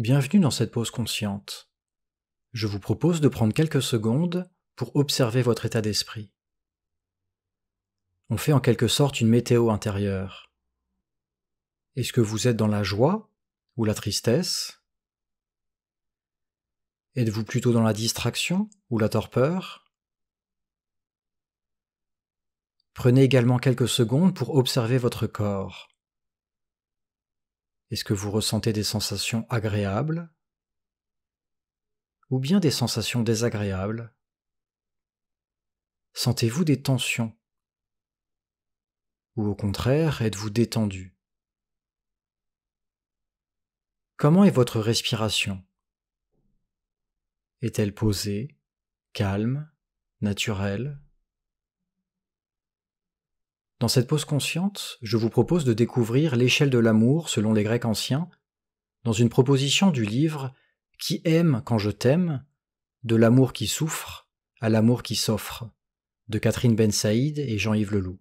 Bienvenue dans cette pause consciente. Je vous propose de prendre quelques secondes pour observer votre état d'esprit. On fait en quelque sorte une météo intérieure. Est-ce que vous êtes dans la joie ou la tristesse Êtes-vous plutôt dans la distraction ou la torpeur Prenez également quelques secondes pour observer votre corps. Est-ce que vous ressentez des sensations agréables ou bien des sensations désagréables Sentez-vous des tensions Ou au contraire, êtes-vous détendu Comment est votre respiration Est-elle posée, calme, naturelle dans cette pause consciente, je vous propose de découvrir l'échelle de l'amour selon les Grecs anciens, dans une proposition du livre Qui aime quand je t'aime, de l'amour qui souffre à l'amour qui s'offre, de Catherine Ben Saïd et Jean-Yves Leloup.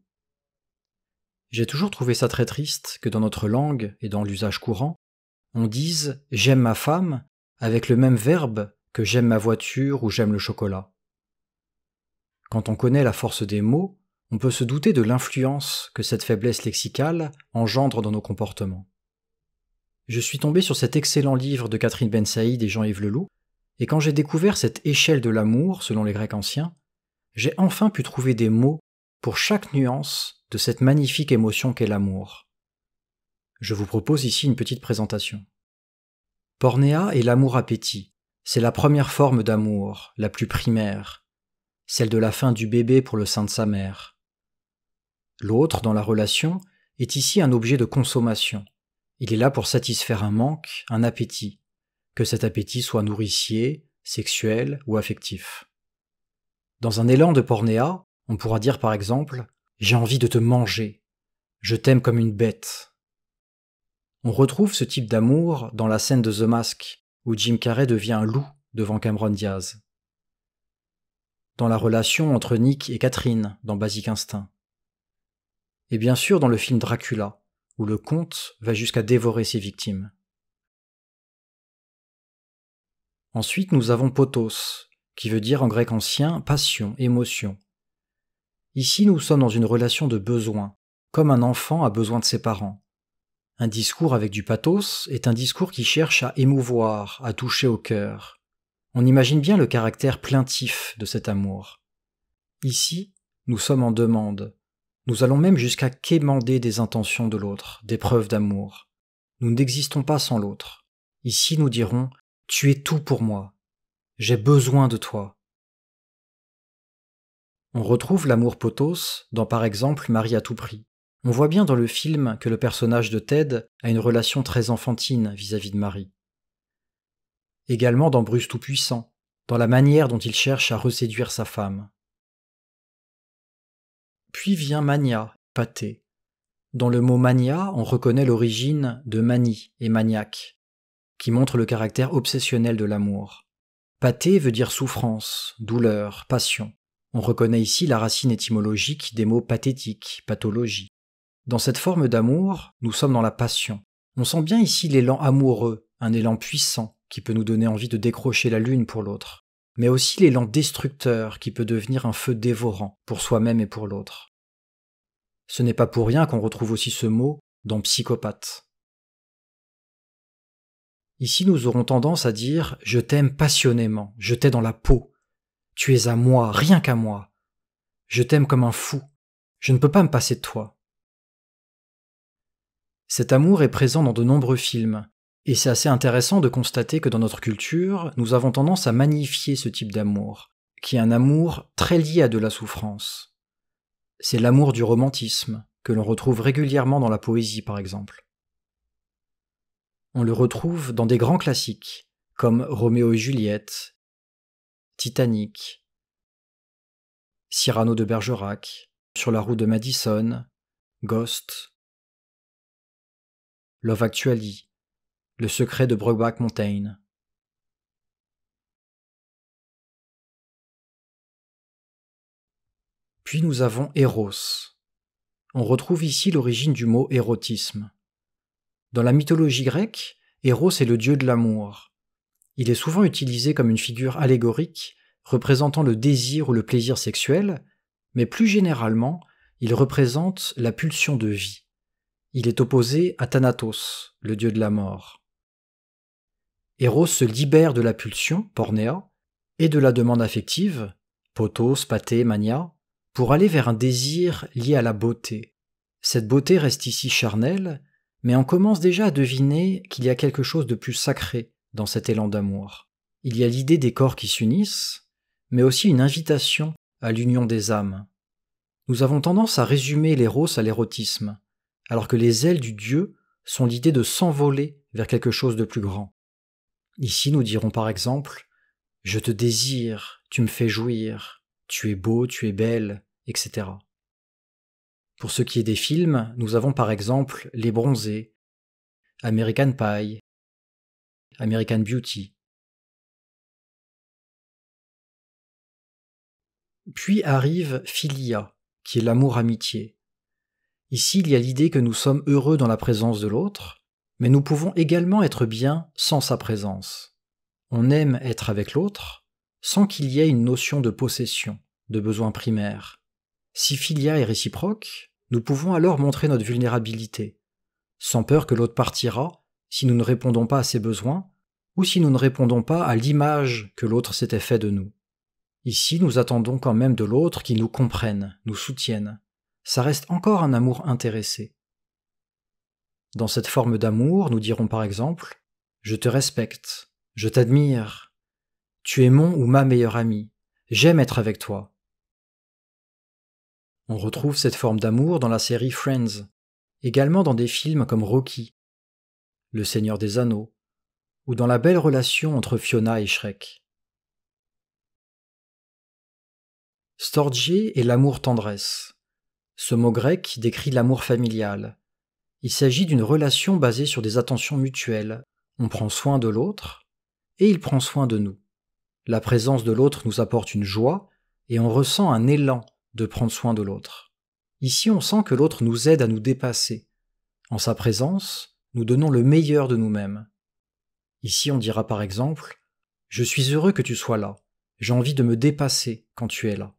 J'ai toujours trouvé ça très triste que dans notre langue et dans l'usage courant, on dise j'aime ma femme avec le même verbe que j'aime ma voiture ou j'aime le chocolat. Quand on connaît la force des mots, on peut se douter de l'influence que cette faiblesse lexicale engendre dans nos comportements. Je suis tombé sur cet excellent livre de Catherine Ben et Jean-Yves Leloup, et quand j'ai découvert cette échelle de l'amour, selon les Grecs anciens, j'ai enfin pu trouver des mots pour chaque nuance de cette magnifique émotion qu'est l'amour. Je vous propose ici une petite présentation. Pornéa est l'amour-appétit. C'est la première forme d'amour, la plus primaire, celle de la faim du bébé pour le sein de sa mère, L'autre, dans la relation, est ici un objet de consommation. Il est là pour satisfaire un manque, un appétit, que cet appétit soit nourricier, sexuel ou affectif. Dans un élan de pornéa, on pourra dire par exemple J'ai envie de te manger, je t'aime comme une bête. On retrouve ce type d'amour dans la scène de The Mask, où Jim Carrey devient un loup devant Cameron Diaz. Dans la relation entre Nick et Catherine dans Basic Instinct et bien sûr dans le film Dracula, où le comte va jusqu'à dévorer ses victimes. Ensuite, nous avons potos, qui veut dire en grec ancien passion, émotion. Ici, nous sommes dans une relation de besoin, comme un enfant a besoin de ses parents. Un discours avec du pathos est un discours qui cherche à émouvoir, à toucher au cœur. On imagine bien le caractère plaintif de cet amour. Ici, nous sommes en demande, nous allons même jusqu'à quémander des intentions de l'autre, des preuves d'amour. Nous n'existons pas sans l'autre. Ici nous dirons Tu es tout pour moi. J'ai besoin de toi. On retrouve l'amour potos dans par exemple Marie à tout prix. On voit bien dans le film que le personnage de Ted a une relation très enfantine vis-à-vis -vis de Marie. Également dans Bruce Tout-Puissant, dans la manière dont il cherche à reséduire sa femme. Puis vient mania, pâté. Dans le mot mania, on reconnaît l'origine de manie et maniaque, qui montre le caractère obsessionnel de l'amour. Pâté veut dire souffrance, douleur, passion. On reconnaît ici la racine étymologique des mots pathétique, pathologie. Dans cette forme d'amour, nous sommes dans la passion. On sent bien ici l'élan amoureux, un élan puissant qui peut nous donner envie de décrocher la l'une pour l'autre mais aussi l'élan destructeur qui peut devenir un feu dévorant pour soi-même et pour l'autre. Ce n'est pas pour rien qu'on retrouve aussi ce mot dans psychopathe. Ici, nous aurons tendance à dire je t'aime passionnément, je t'ai dans la peau, tu es à moi, rien qu'à moi, je t'aime comme un fou, je ne peux pas me passer de toi. Cet amour est présent dans de nombreux films, et c'est assez intéressant de constater que dans notre culture, nous avons tendance à magnifier ce type d'amour, qui est un amour très lié à de la souffrance. C'est l'amour du romantisme, que l'on retrouve régulièrement dans la poésie par exemple. On le retrouve dans des grands classiques, comme Roméo et Juliette, Titanic, Cyrano de Bergerac, Sur la roue de Madison, Ghost, Love Actually, le secret de Brockback Mountain. Puis nous avons Eros. On retrouve ici l'origine du mot érotisme. Dans la mythologie grecque, Eros est le dieu de l'amour. Il est souvent utilisé comme une figure allégorique, représentant le désir ou le plaisir sexuel, mais plus généralement, il représente la pulsion de vie. Il est opposé à Thanatos, le dieu de la mort. Héros se libère de la pulsion, pornéa, et de la demande affective, potos, paté, mania, pour aller vers un désir lié à la beauté. Cette beauté reste ici charnelle, mais on commence déjà à deviner qu'il y a quelque chose de plus sacré dans cet élan d'amour. Il y a l'idée des corps qui s'unissent, mais aussi une invitation à l'union des âmes. Nous avons tendance à résumer l'éros à l'érotisme, alors que les ailes du Dieu sont l'idée de s'envoler vers quelque chose de plus grand. Ici, nous dirons par exemple Je te désire, tu me fais jouir, tu es beau, tu es belle, etc. Pour ce qui est des films, nous avons par exemple Les Bronzés, American Pie, American Beauty. Puis arrive Philia, qui est l'amour-amitié. Ici, il y a l'idée que nous sommes heureux dans la présence de l'autre, mais nous pouvons également être bien sans sa présence. On aime être avec l'autre sans qu'il y ait une notion de possession, de besoin primaire. Si filia est réciproque, nous pouvons alors montrer notre vulnérabilité, sans peur que l'autre partira si nous ne répondons pas à ses besoins ou si nous ne répondons pas à l'image que l'autre s'était fait de nous. Ici, nous attendons quand même de l'autre qu'il nous comprenne, nous soutienne. Ça reste encore un amour intéressé. Dans cette forme d'amour, nous dirons par exemple ⁇ Je te respecte, je t'admire, tu es mon ou ma meilleure amie, j'aime être avec toi ⁇ On retrouve cette forme d'amour dans la série Friends, également dans des films comme Rocky, Le Seigneur des Anneaux, ou dans la belle relation entre Fiona et Shrek. Storgier est l'amour-tendresse. Ce mot grec décrit l'amour familial, il s'agit d'une relation basée sur des attentions mutuelles. On prend soin de l'autre et il prend soin de nous. La présence de l'autre nous apporte une joie et on ressent un élan de prendre soin de l'autre. Ici, on sent que l'autre nous aide à nous dépasser. En sa présence, nous donnons le meilleur de nous-mêmes. Ici, on dira par exemple ⁇ Je suis heureux que tu sois là, j'ai envie de me dépasser quand tu es là ⁇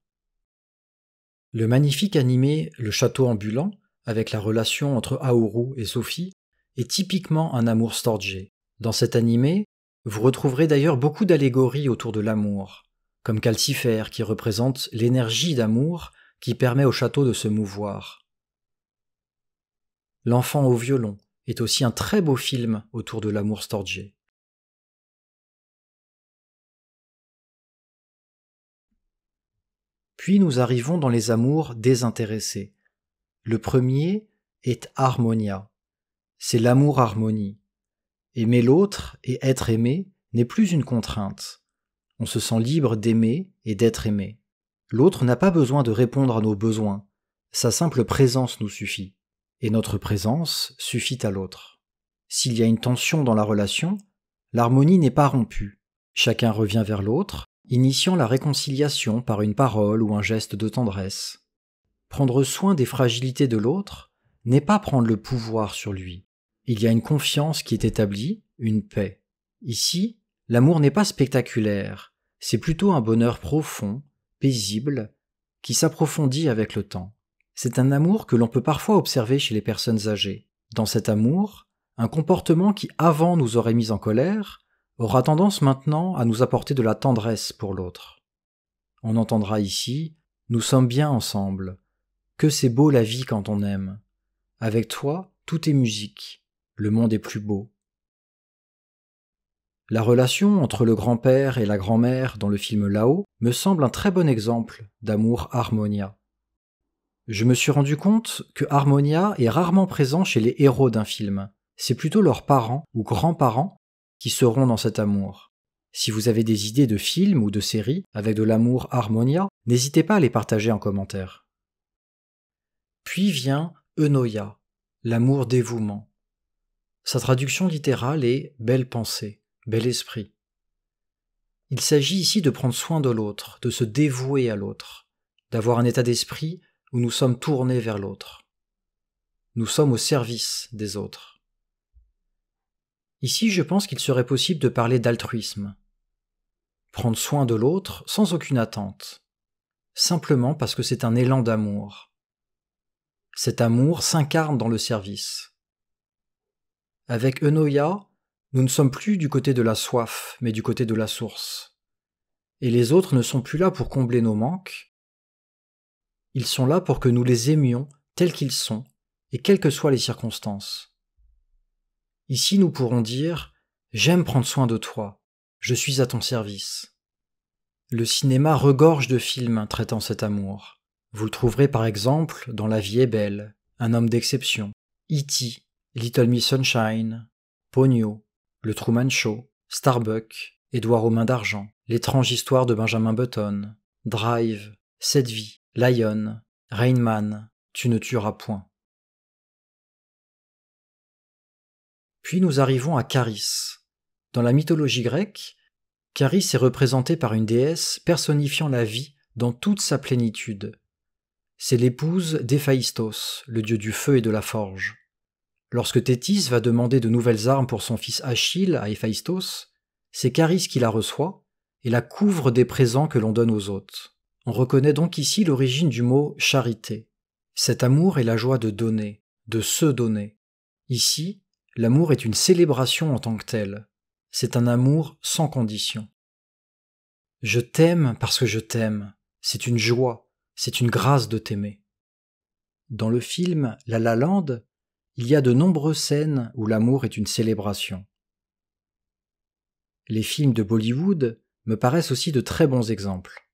Le magnifique animé Le Château ambulant avec la relation entre Aoru et Sophie, est typiquement un amour storgé. Dans cet animé, vous retrouverez d'ailleurs beaucoup d'allégories autour de l'amour, comme Calcifère qui représente l'énergie d'amour qui permet au château de se mouvoir. L'enfant au violon est aussi un très beau film autour de l'amour storgé. Puis nous arrivons dans les amours désintéressés, le premier est harmonia, c'est l'amour harmonie. Aimer l'autre et être aimé n'est plus une contrainte. On se sent libre d'aimer et d'être aimé. L'autre n'a pas besoin de répondre à nos besoins, sa simple présence nous suffit, et notre présence suffit à l'autre. S'il y a une tension dans la relation, l'harmonie n'est pas rompue. Chacun revient vers l'autre, initiant la réconciliation par une parole ou un geste de tendresse. Prendre soin des fragilités de l'autre n'est pas prendre le pouvoir sur lui. Il y a une confiance qui est établie, une paix. Ici, l'amour n'est pas spectaculaire, c'est plutôt un bonheur profond, paisible, qui s'approfondit avec le temps. C'est un amour que l'on peut parfois observer chez les personnes âgées. Dans cet amour, un comportement qui avant nous aurait mis en colère aura tendance maintenant à nous apporter de la tendresse pour l'autre. On entendra ici ⁇ Nous sommes bien ensemble, que c'est beau la vie quand on aime. Avec toi, tout est musique. Le monde est plus beau. La relation entre le grand-père et la grand-mère dans le film Lao me semble un très bon exemple d'amour harmonia. Je me suis rendu compte que harmonia est rarement présent chez les héros d'un film. C'est plutôt leurs parents ou grands-parents qui seront dans cet amour. Si vous avez des idées de films ou de séries avec de l'amour harmonia, n'hésitez pas à les partager en commentaire. Puis vient Enoya, l'amour dévouement. Sa traduction littérale est belle pensée, bel esprit. Il s'agit ici de prendre soin de l'autre, de se dévouer à l'autre, d'avoir un état d'esprit où nous sommes tournés vers l'autre. Nous sommes au service des autres. Ici, je pense qu'il serait possible de parler d'altruisme. Prendre soin de l'autre sans aucune attente, simplement parce que c'est un élan d'amour, cet amour s'incarne dans le service. Avec Enoya, nous ne sommes plus du côté de la soif, mais du côté de la source. Et les autres ne sont plus là pour combler nos manques, ils sont là pour que nous les aimions tels qu'ils sont, et quelles que soient les circonstances. Ici nous pourrons dire J'aime prendre soin de toi, je suis à ton service. Le cinéma regorge de films traitant cet amour. Vous le trouverez par exemple dans La vie est belle, Un homme d'exception, E.T., Little Miss Sunshine, Pogno, Le Truman Show, Starbuck, Édouard aux mains d'argent, L'étrange histoire de Benjamin Button, Drive, Cette vie, Lion, Rainman, Tu ne tueras point. Puis nous arrivons à Caris. Dans la mythologie grecque, Charis est représentée par une déesse personnifiant la vie dans toute sa plénitude. C'est l'épouse d'Héphaïstos, le dieu du feu et de la forge. Lorsque Thétis va demander de nouvelles armes pour son fils Achille à Héphaïstos, c'est Charis qui la reçoit et la couvre des présents que l'on donne aux hôtes. On reconnaît donc ici l'origine du mot charité. Cet amour est la joie de donner, de se donner. Ici, l'amour est une célébration en tant que telle. C'est un amour sans condition. Je t'aime parce que je t'aime. C'est une joie, c'est une grâce de t'aimer. Dans le film La Lalande, il y a de nombreuses scènes où l'amour est une célébration. Les films de Bollywood me paraissent aussi de très bons exemples.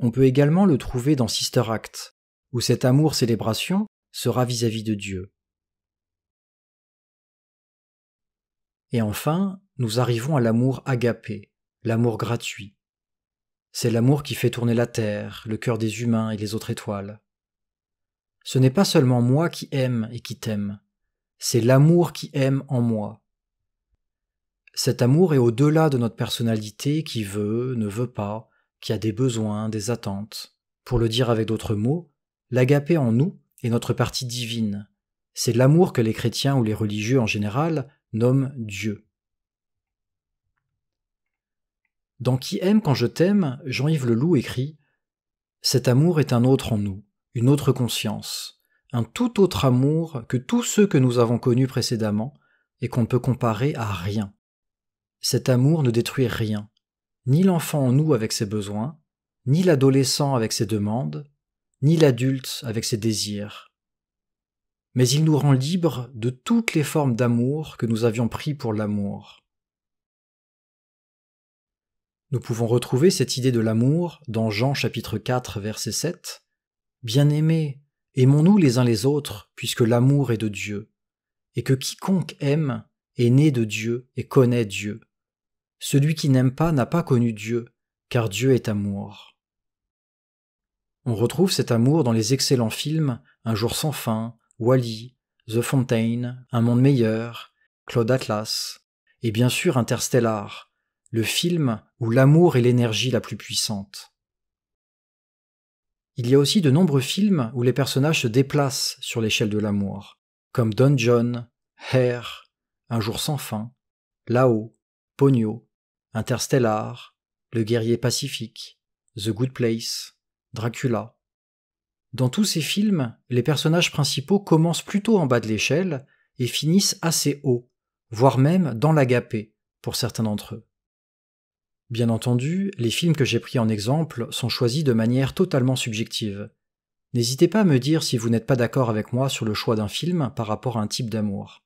On peut également le trouver dans Sister Act, où cet amour célébration sera vis à -vis de Dieu. Et enfin, nous arrivons à l'amour agapé, l'amour gratuit. C'est l'amour qui fait tourner la Terre, le cœur des humains et les autres étoiles. Ce n'est pas seulement moi qui aime et qui t'aime, c'est l'amour qui aime en moi. Cet amour est au-delà de notre personnalité qui veut, ne veut pas, qui a des besoins, des attentes. Pour le dire avec d'autres mots, l'agapé en nous est notre partie divine. C'est l'amour que les chrétiens ou les religieux en général nomment Dieu. Dans Qui aime quand je t'aime, Jean-Yves Leloup écrit Cet amour est un autre en nous, une autre conscience, un tout autre amour que tous ceux que nous avons connus précédemment et qu'on ne peut comparer à rien. Cet amour ne détruit rien, ni l'enfant en nous avec ses besoins, ni l'adolescent avec ses demandes, ni l'adulte avec ses désirs. Mais il nous rend libres de toutes les formes d'amour que nous avions pris pour l'amour. Nous pouvons retrouver cette idée de l'amour dans Jean chapitre 4 verset 7. Bien-aimés, aimons-nous les uns les autres, puisque l'amour est de Dieu, et que quiconque aime est né de Dieu et connaît Dieu. Celui qui n'aime pas n'a pas connu Dieu, car Dieu est amour. On retrouve cet amour dans les excellents films Un jour sans fin, Wally, The Fountain, Un monde meilleur, Claude Atlas, et bien sûr Interstellar, le film où l'amour est l'énergie la plus puissante. Il y a aussi de nombreux films où les personnages se déplacent sur l'échelle de l'amour, comme Don John, Hair, Un jour sans fin, Là-haut, Pogno, Interstellar, Le guerrier pacifique, The Good Place, Dracula. Dans tous ces films, les personnages principaux commencent plutôt en bas de l'échelle et finissent assez haut, voire même dans l'agapé pour certains d'entre eux. Bien entendu, les films que j'ai pris en exemple sont choisis de manière totalement subjective. N'hésitez pas à me dire si vous n'êtes pas d'accord avec moi sur le choix d'un film par rapport à un type d'amour.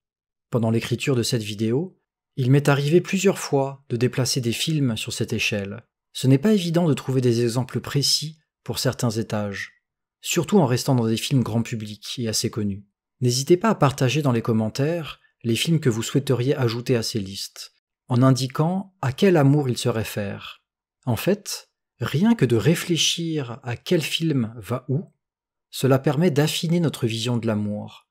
Pendant l'écriture de cette vidéo, il m'est arrivé plusieurs fois de déplacer des films sur cette échelle. Ce n'est pas évident de trouver des exemples précis pour certains étages, surtout en restant dans des films grand public et assez connus. N'hésitez pas à partager dans les commentaires les films que vous souhaiteriez ajouter à ces listes en indiquant à quel amour il se réfère. En fait, rien que de réfléchir à quel film va où, cela permet d'affiner notre vision de l'amour.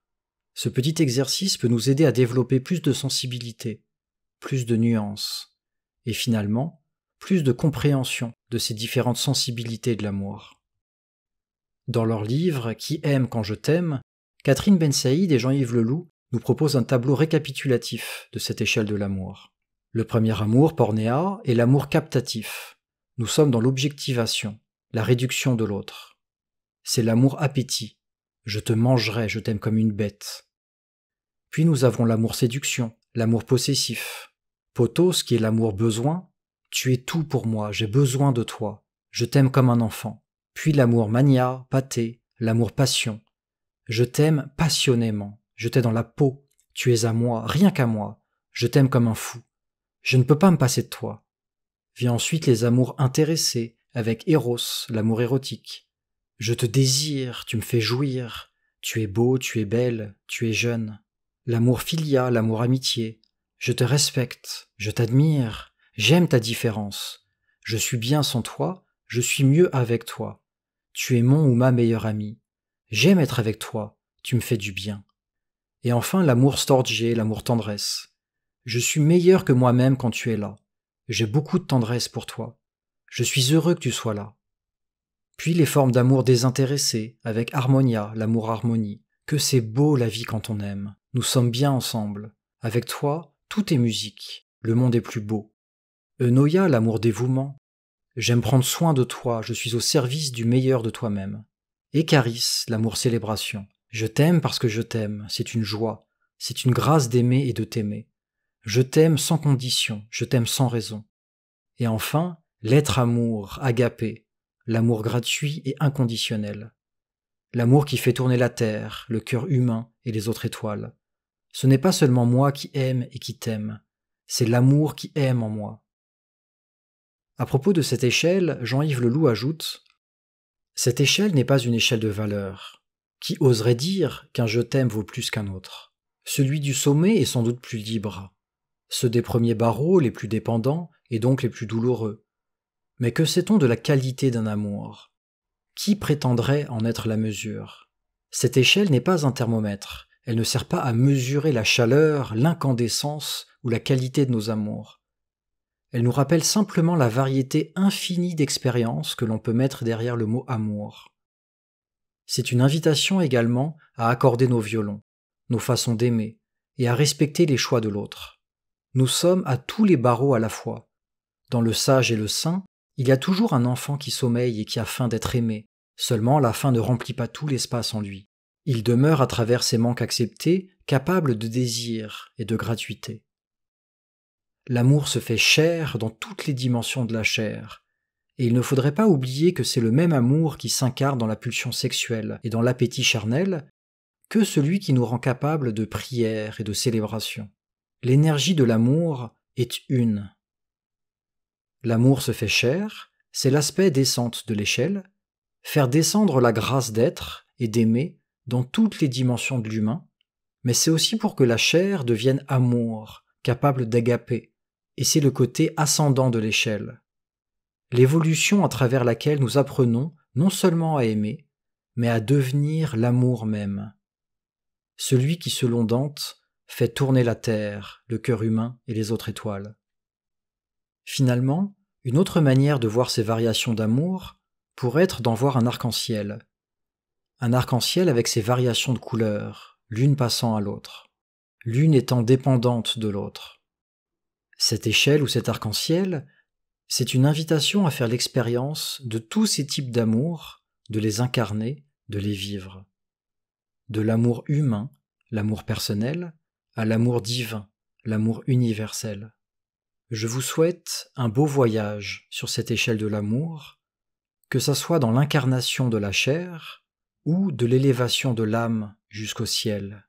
Ce petit exercice peut nous aider à développer plus de sensibilité, plus de nuances, et finalement, plus de compréhension de ces différentes sensibilités de l'amour. Dans leur livre Qui aime quand je t'aime, Catherine Bensaïd et Jean-Yves Leloup nous proposent un tableau récapitulatif de cette échelle de l'amour. Le premier amour, pornéa, est l'amour captatif. Nous sommes dans l'objectivation, la réduction de l'autre. C'est l'amour appétit. Je te mangerai, je t'aime comme une bête. Puis nous avons l'amour séduction, l'amour possessif. Potos, qui est l'amour besoin, tu es tout pour moi, j'ai besoin de toi, je t'aime comme un enfant. Puis l'amour mania, pâté, l'amour passion. Je t'aime passionnément, je t'ai dans la peau, tu es à moi, rien qu'à moi, je t'aime comme un fou. Je ne peux pas me passer de toi. Viens ensuite les amours intéressés, avec Eros, l'amour érotique. Je te désire, tu me fais jouir, tu es beau, tu es belle, tu es jeune. L'amour filia, l'amour amitié. Je te respecte, je t'admire, j'aime ta différence. Je suis bien sans toi, je suis mieux avec toi. Tu es mon ou ma meilleure amie. J'aime être avec toi, tu me fais du bien. Et enfin l'amour storgé, l'amour tendresse. Je suis meilleur que moi-même quand tu es là. J'ai beaucoup de tendresse pour toi. Je suis heureux que tu sois là. Puis les formes d'amour désintéressé, avec Harmonia, l'amour harmonie. Que c'est beau la vie quand on aime. Nous sommes bien ensemble. Avec toi, tout est musique. Le monde est plus beau. Eunoia, l'amour dévouement. J'aime prendre soin de toi, je suis au service du meilleur de toi-même. Et l'amour célébration. Je t'aime parce que je t'aime, c'est une joie, c'est une grâce d'aimer et de t'aimer. Je t'aime sans condition, je t'aime sans raison. Et enfin, l'être amour, agapé, l'amour gratuit et inconditionnel. L'amour qui fait tourner la terre, le cœur humain et les autres étoiles. Ce n'est pas seulement moi qui aime et qui t'aime, c'est l'amour qui aime en moi. À propos de cette échelle, Jean-Yves Leloup ajoute Cette échelle n'est pas une échelle de valeur. Qui oserait dire qu'un je t'aime vaut plus qu'un autre Celui du sommet est sans doute plus libre, ceux des premiers barreaux, les plus dépendants, et donc les plus douloureux. Mais que sait-on de la qualité d'un amour Qui prétendrait en être la mesure Cette échelle n'est pas un thermomètre, elle ne sert pas à mesurer la chaleur, l'incandescence ou la qualité de nos amours. Elle nous rappelle simplement la variété infinie d'expériences que l'on peut mettre derrière le mot amour. C'est une invitation également à accorder nos violons, nos façons d'aimer, et à respecter les choix de l'autre nous sommes à tous les barreaux à la fois. Dans le sage et le saint, il y a toujours un enfant qui sommeille et qui a faim d'être aimé, seulement la faim ne remplit pas tout l'espace en lui. Il demeure à travers ses manques acceptés, capable de désir et de gratuité. L'amour se fait chair dans toutes les dimensions de la chair, et il ne faudrait pas oublier que c'est le même amour qui s'incarne dans la pulsion sexuelle et dans l'appétit charnel que celui qui nous rend capable de prière et de célébration. L'énergie de l'amour est une. L'amour se fait chair, c'est l'aspect descente de l'échelle, faire descendre la grâce d'être et d'aimer dans toutes les dimensions de l'humain, mais c'est aussi pour que la chair devienne amour, capable d'agaper, et c'est le côté ascendant de l'échelle. L'évolution à travers laquelle nous apprenons non seulement à aimer, mais à devenir l'amour même. Celui qui, selon Dante, fait tourner la Terre, le cœur humain et les autres étoiles. Finalement, une autre manière de voir ces variations d'amour pourrait être d'en voir un arc-en-ciel. Un arc-en-ciel avec ses variations de couleurs, l'une passant à l'autre, l'une étant dépendante de l'autre. Cette échelle ou cet arc-en-ciel, c'est une invitation à faire l'expérience de tous ces types d'amour, de les incarner, de les vivre. De l'amour humain, l'amour personnel, à l'amour divin, l'amour universel. Je vous souhaite un beau voyage sur cette échelle de l'amour, que ça soit dans l'incarnation de la chair ou de l'élévation de l'âme jusqu'au ciel.